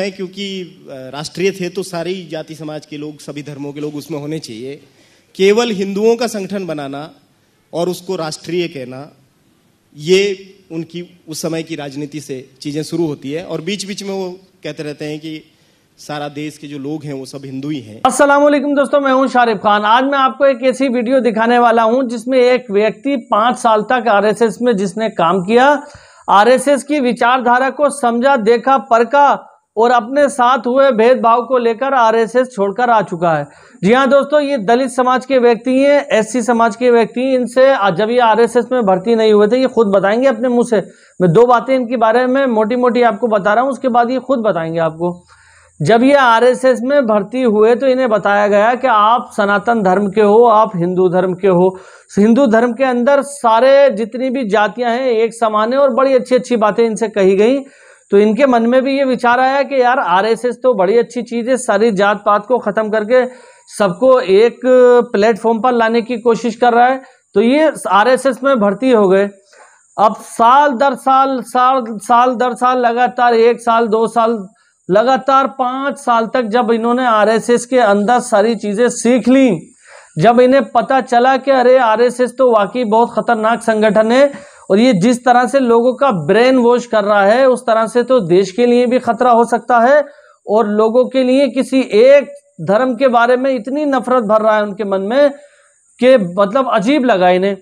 है क्योंकि राष्ट्रीय थे तो सारी जाति समाज के लोग सभी धर्मों के लोग उसमें होने चाहिए केवल हिंदुओं का संगठन बनाना और उसको राष्ट्रीय कहना ये उनकी उस समय की राजनीति से चीज़ें शुरू होती है और बीच बीच में वो कहते रहते हैं कि सारा देश के जो लोग हैं वो सब हिंदू ही हैं अस्सलाम वालेकुम दोस्तों मैं हूं शारिफ खान आज मैं आपको एक ऐसी वीडियो दिखाने वाला हूं जिसमें एक व्यक्ति पांच साल तक आरएसएस में जिसने काम किया आरएसएस की विचारधारा को समझा देखा परखा और अपने साथ हुए भेदभाव को लेकर आरएसएस छोड़कर आ चुका है जी हाँ दोस्तों ये दलित समाज के व्यक्ति हैं एससी समाज के व्यक्ति इनसे जब ये आरएसएस में भर्ती नहीं हुए थे ये खुद बताएंगे अपने मुंह से मैं दो बातें इनके बारे में मोटी मोटी आपको बता रहा हूँ उसके बाद ये खुद बताएंगे आपको जब ये आरएसएस में भर्ती हुए तो इन्हें बताया गया कि आप सनातन धर्म के हो आप हिंदू धर्म के हो हिंदू धर्म के अंदर सारे जितनी भी जातियां हैं एक समान है और बड़ी अच्छी अच्छी बातें इनसे कही गई तो इनके मन में भी ये विचार आया कि यार आरएसएस तो बड़ी अच्छी चीज़ है सारी जात पात को ख़त्म करके सबको एक प्लेटफॉर्म पर लाने की कोशिश कर रहा है तो ये आरएसएस में भर्ती हो गए अब साल दर साल साल साल दर साल लगातार एक साल दो साल लगातार पाँच साल तक जब इन्होंने आरएसएस के अंदर सारी चीज़ें सीख ली जब इन्हें पता चला कि अरे आरएसएस तो वाकई बहुत ख़तरनाक संगठन है और ये जिस तरह से लोगों का ब्रेन वॉश कर रहा है उस तरह से तो देश के लिए भी खतरा हो सकता है और लोगों के लिए किसी एक धर्म के बारे में इतनी नफरत भर रहा है उनके मन में कि मतलब अजीब लगा इन्हें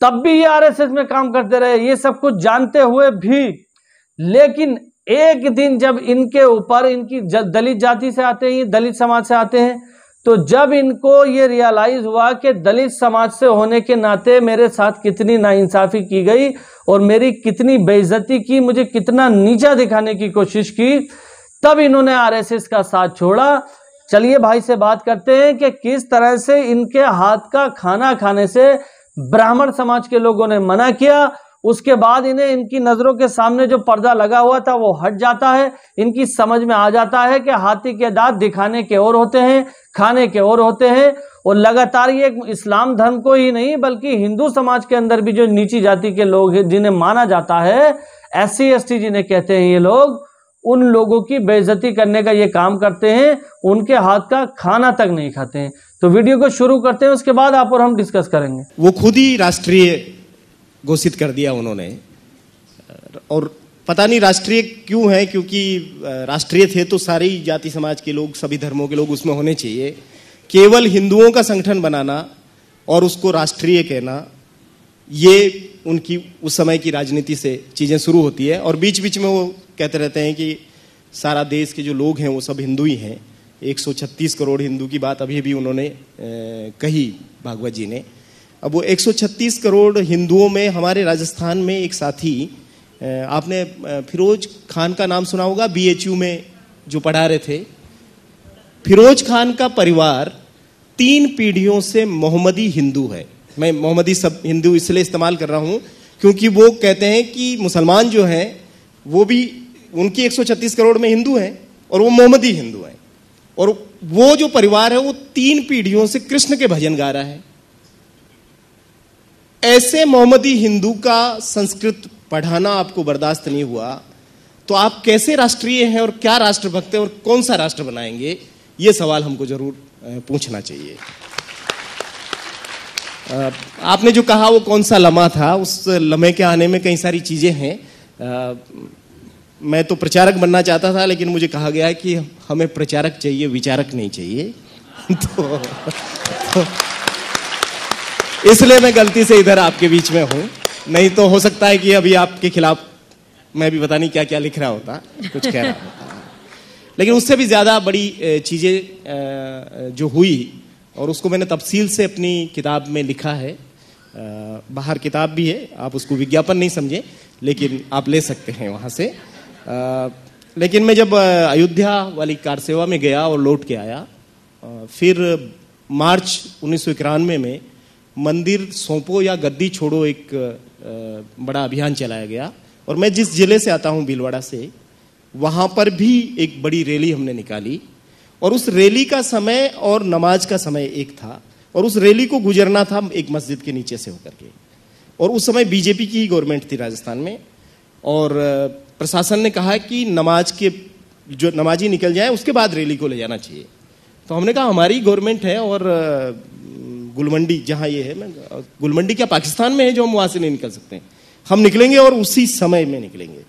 तब भी ये आरएसएस में काम करते रहे ये सब कुछ जानते हुए भी लेकिन एक दिन जब इनके ऊपर इनकी दलित जाति से आते हैं दलित समाज से आते हैं तो जब इनको ये रियलाइज हुआ कि दलित समाज से होने के नाते मेरे साथ कितनी नाइंसाफी की गई और मेरी कितनी बेइज्जती की मुझे कितना नीचा दिखाने की कोशिश की तब इन्होंने आरएसएस का साथ छोड़ा चलिए भाई से बात करते हैं कि किस तरह से इनके हाथ का खाना खाने से ब्राह्मण समाज के लोगों ने मना किया उसके बाद इन्हें इनकी नज़रों के सामने जो पर्दा लगा हुआ था वो हट जाता है इनकी समझ में आ जाता है कि हाथी के दांत दिखाने के और होते हैं खाने के और होते हैं और लगातार ये इस्लाम धर्म को ही नहीं बल्कि हिंदू समाज के अंदर भी जो नीची जाति के लोग हैं जिन्हें माना जाता है एस सी जिन्हें कहते हैं ये लोग उन लोगों की बेइज्जती करने का ये काम करते हैं उनके हाथ का खाना तक नहीं खाते हैं तो वीडियो को शुरू करते हैं उसके बाद आप और हम डिस्कस करेंगे वो खुद ही राष्ट्रीय घोषित कर दिया उन्होंने और पता नहीं राष्ट्रीय क्यों है क्योंकि राष्ट्रीय थे तो सारी जाति समाज के लोग सभी धर्मों के लोग उसमें होने चाहिए केवल हिंदुओं का संगठन बनाना और उसको राष्ट्रीय कहना ये उनकी उस समय की राजनीति से चीज़ें शुरू होती है और बीच बीच में वो कहते रहते हैं कि सारा देश के जो लोग हैं वो सब हिंदू ही हैं 136 करोड़ हिंदू की बात अभी भी उन्होंने कही भागवत जी ने अब वो 136 करोड़ हिंदुओं में हमारे राजस्थान में एक साथी आपने फिरोज खान का नाम सुना होगा बीएचयू में जो पढ़ा रहे थे फिरोज खान का परिवार तीन पीढ़ियों से मोहम्मदी हिंदू है मैं मोहम्मदी सब हिंदू इसलिए इस्तेमाल कर रहा हूं क्योंकि वो कहते हैं कि मुसलमान जो हैं वो भी उनकी 136 करोड़ में हिंदू हैं और वो मोहम्मदी हिंदू हैं और वो जो परिवार है वो तीन पीढ़ियों से कृष्ण के भजन गा रहा है ऐसे मोहम्मदी हिंदू का संस्कृत पढ़ाना आपको बर्दाश्त नहीं हुआ तो आप कैसे राष्ट्रीय हैं और क्या राष्ट्रभक्त हैं और कौन सा राष्ट्र बनाएंगे ये सवाल हमको जरूर पूछना चाहिए आपने जो कहा वो कौन सा लम्हा था उस लम्हे के आने में कई सारी चीज़ें हैं मैं तो प्रचारक बनना चाहता था लेकिन मुझे कहा गया है कि हमें प्रचारक चाहिए विचारक नहीं चाहिए तो, तो इसलिए मैं गलती से इधर आपके बीच में हूँ नहीं तो हो सकता है कि अभी आपके खिलाफ मैं भी पता नहीं क्या क्या लिख रहा होता कुछ कह रहा होता लेकिन उससे भी ज़्यादा बड़ी चीज़ें जो हुई और उसको मैंने तफसील से अपनी किताब में लिखा है बाहर किताब भी है आप उसको विज्ञापन नहीं समझे लेकिन आप ले सकते हैं वहाँ से लेकिन मैं जब अयोध्या वाली कार सेवा में गया और लौट के आया फिर मार्च उन्नीस में मंदिर सौंपो या गद्दी छोड़ो एक बड़ा अभियान चलाया गया और मैं जिस जिले से आता हूँ भीलवाड़ा से वहाँ पर भी एक बड़ी रैली हमने निकाली और उस रैली का समय और नमाज का समय एक था और उस रैली को गुजरना था एक मस्जिद के नीचे से होकर के और उस समय बीजेपी की गवर्नमेंट थी राजस्थान में और प्रशासन ने कहा कि नमाज के जो नमाजी निकल जाए उसके बाद रैली को ले जाना चाहिए तो हमने कहा हमारी गवर्नमेंट है और गुलमंडी जहां ये है मैं गुलमंडी क्या पाकिस्तान में है जो हम वहां से नहीं निकल सकते हैं हम निकलेंगे और उसी समय में निकलेंगे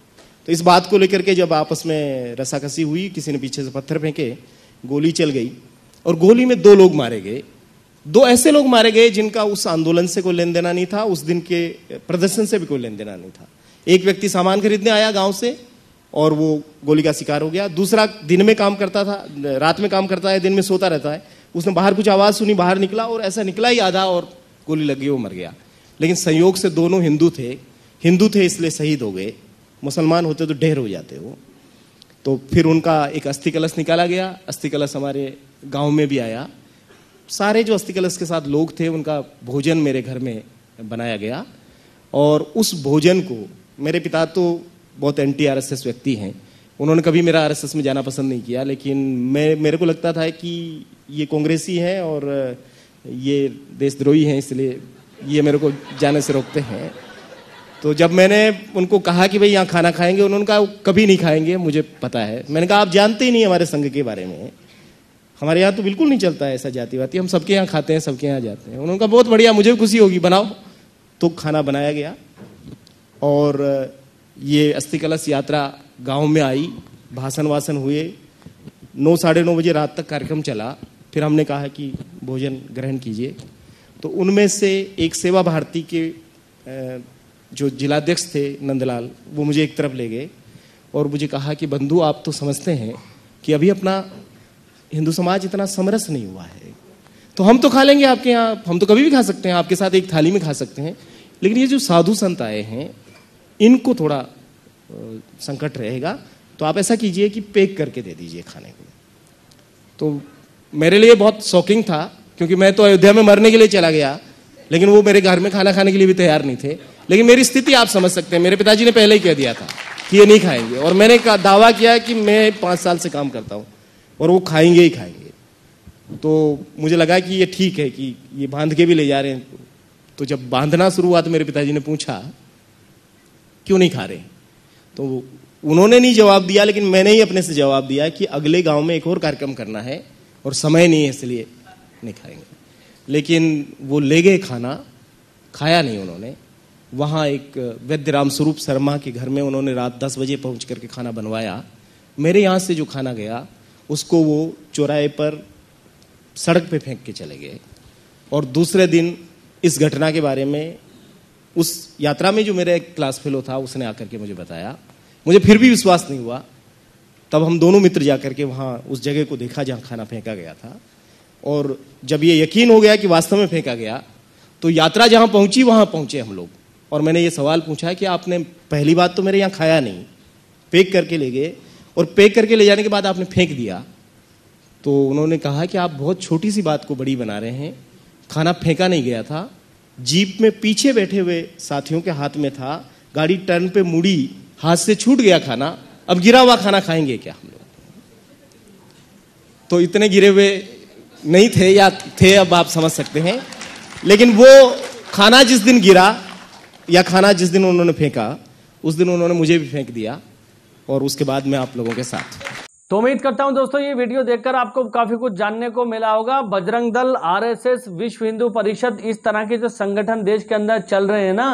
तो इस बात को लेकर के जब आपस में रसाकसी हुई किसी ने पीछे से पत्थर फेंके गोली चल गई और गोली में दो लोग मारे गए दो ऐसे लोग मारे गए जिनका उस आंदोलन से कोई लेन देना नहीं था उस दिन के प्रदर्शन से भी कोई लेन देना नहीं था एक व्यक्ति सामान खरीदने आया गांव से और वो गोली का शिकार हो गया दूसरा दिन में काम करता था रात में काम करता है दिन में सोता रहता है उसने बाहर कुछ आवाज़ सुनी बाहर निकला और ऐसा निकला ही आधा और गोली लगी वो मर गया लेकिन संयोग से दोनों हिंदू थे हिंदू थे इसलिए शहीद हो गए मुसलमान होते तो ढेर हो जाते वो तो फिर उनका एक अस्थि कलश निकाला गया अस्थि कलश हमारे गांव में भी आया सारे जो अस्थि कलश के साथ लोग थे उनका भोजन मेरे घर में बनाया गया और उस भोजन को मेरे पिता तो बहुत एंटी आर व्यक्ति हैं उन्होंने कभी मेरा आरएसएस में जाना पसंद नहीं किया लेकिन मैं मेरे को लगता था कि ये कांग्रेसी हैं और ये देशद्रोही हैं इसलिए ये मेरे को जाने से रोकते हैं तो जब मैंने उनको कहा कि भाई यहाँ खाना खाएंगे उन्होंने कहा कभी नहीं खाएंगे मुझे पता है मैंने कहा आप जानते ही नहीं हमारे संघ के बारे में हमारे यहाँ तो बिल्कुल नहीं चलता है ऐसा वाती हम सबके यहाँ खाते हैं सबके यहाँ जाते हैं उन्होंने कहा बहुत बढ़िया मुझे भी खुशी होगी बनाओ तो खाना बनाया गया और ये अस्थि कलश यात्रा गांव में आई भाषण वासन हुए नौ साढ़े नौ बजे रात तक कार्यक्रम चला फिर हमने कहा कि भोजन ग्रहण कीजिए तो उनमें से एक सेवा भारती के जो जिलाध्यक्ष थे नंदलाल वो मुझे एक तरफ ले गए और मुझे कहा कि बंधु आप तो समझते हैं कि अभी अपना हिंदू समाज इतना समरस नहीं हुआ है तो हम तो खा लेंगे आपके यहाँ हम तो कभी भी खा सकते हैं आपके साथ एक थाली में खा सकते हैं लेकिन ये जो साधु संत आए हैं इनको थोड़ा संकट रहेगा तो आप ऐसा कीजिए कि पैक करके दे दीजिए खाने को तो मेरे लिए बहुत शॉकिंग था क्योंकि मैं तो अयोध्या में मरने के लिए चला गया लेकिन वो मेरे घर में खाना खाने के लिए भी तैयार नहीं थे लेकिन मेरी स्थिति आप समझ सकते हैं मेरे पिताजी ने पहले ही कह दिया था कि ये नहीं खाएंगे और मैंने दावा किया कि मैं पाँच साल से काम करता हूँ और वो खाएंगे ही खाएंगे तो मुझे लगा कि ये ठीक है कि ये बांध के भी ले जा रहे हैं तो जब बांधना शुरू हुआ तो मेरे पिताजी ने पूछा क्यों नहीं खा रहे हैं तो उन्होंने नहीं जवाब दिया लेकिन मैंने ही अपने से जवाब दिया कि अगले गांव में एक और कार्यक्रम करना है और समय नहीं है इसलिए नहीं खाएंगे लेकिन वो ले गए खाना खाया नहीं उन्होंने वहाँ एक वैद्य राम स्वरूप शर्मा के घर में उन्होंने रात दस बजे पहुँच करके खाना बनवाया मेरे यहाँ से जो खाना गया उसको वो चौराहे पर सड़क पे फेंक के चले गए और दूसरे दिन इस घटना के बारे में उस यात्रा में जो मेरा एक क्लास फेलो था उसने आकर के मुझे बताया मुझे फिर भी विश्वास नहीं हुआ तब हम दोनों मित्र जाकर के वहाँ उस जगह को देखा जहाँ खाना फेंका गया था और जब ये यकीन हो गया कि वास्तव में फेंका गया तो यात्रा जहाँ पहुँची वहाँ पहुँचे हम लोग और मैंने ये सवाल पूछा कि आपने पहली बात तो मेरे यहाँ खाया नहीं पैक करके ले गए और पैक करके ले जाने के बाद आपने फेंक दिया तो उन्होंने कहा कि आप बहुत छोटी सी बात को बड़ी बना रहे हैं खाना फेंका नहीं गया था जीप में पीछे बैठे हुए साथियों के हाथ में था गाड़ी टर्न पे मुड़ी हाथ से छूट गया खाना अब गिरा हुआ खाना खाएंगे क्या हम लोग तो इतने गिरे हुए नहीं थे या थे अब आप समझ सकते हैं लेकिन वो खाना जिस दिन गिरा या खाना जिस दिन उन्होंने फेंका उस दिन उन्होंने मुझे भी फेंक दिया और उसके बाद मैं आप लोगों के साथ तो उम्मीद करता हूं दोस्तों ये वीडियो देखकर आपको काफी कुछ जानने को मिला होगा बजरंग दल आरएसएस विश्व हिंदू परिषद इस तरह के जो संगठन देश के अंदर चल रहे हैं ना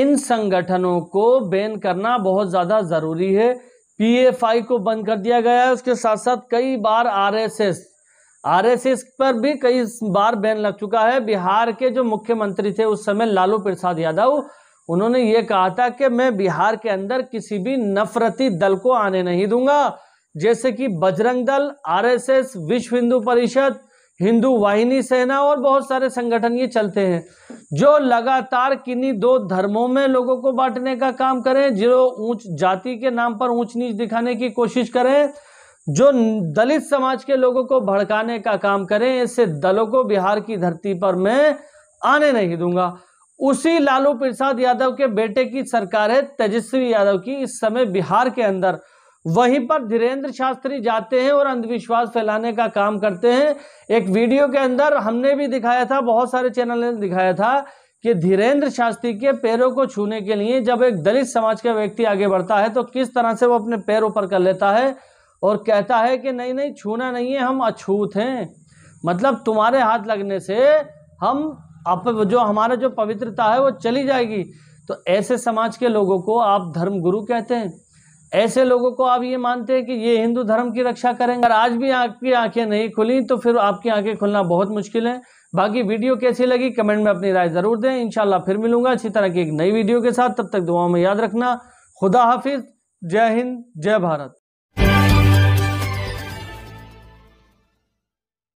इन संगठनों को बैन करना बहुत ज्यादा जरूरी है पीएफआई को बंद कर दिया गया है उसके साथ साथ कई बार आरएसएस आरएसएस पर भी कई बार बैन लग चुका है बिहार के जो मुख्यमंत्री थे उस समय लालू प्रसाद यादव उन्होंने ये कहा था कि मैं बिहार के अंदर किसी भी नफरती दल को आने नहीं दूंगा जैसे कि बजरंग दल आरएसएस विश्व हिंदू परिषद हिंदू वाहिनी सेना और बहुत सारे संगठन ये चलते हैं जो लगातार किन्हीं दो धर्मों में लोगों को बांटने का काम करें जो ऊंच जाति के नाम पर ऊंच नीच दिखाने की कोशिश करें जो दलित समाज के लोगों को भड़काने का काम करें ऐसे दलों को बिहार की धरती पर मैं आने नहीं दूंगा उसी लालू प्रसाद यादव के बेटे की सरकार है तेजस्वी यादव की इस समय बिहार के अंदर वहीं पर धीरेन्द्र शास्त्री जाते हैं और अंधविश्वास फैलाने का काम करते हैं एक वीडियो के अंदर हमने भी दिखाया था बहुत सारे चैनल ने दिखाया था कि धीरेन्द्र शास्त्री के पैरों को छूने के लिए जब एक दलित समाज का व्यक्ति आगे बढ़ता है तो किस तरह से वो अपने पैर ऊपर कर लेता है और कहता है कि नहीं नहीं छूना नहीं है हम अछूत हैं मतलब तुम्हारे हाथ लगने से हम आप जो हमारा जो पवित्रता है वो चली जाएगी तो ऐसे समाज के लोगों को आप धर्मगुरु कहते हैं ऐसे लोगों को आप ये मानते हैं कि ये हिंदू धर्म की रक्षा करेंगे अगर आज भी आपकी आंखें नहीं खुली तो फिर आपकी आंखें खुलना बहुत मुश्किल है बाकी वीडियो कैसी लगी कमेंट में अपनी राय ज़रूर दें इनशाला फिर मिलूंगा इसी तरह की एक नई वीडियो के साथ तब तक दुआओं में याद रखना खुदा हाफिज़ जय हिंद जय भारत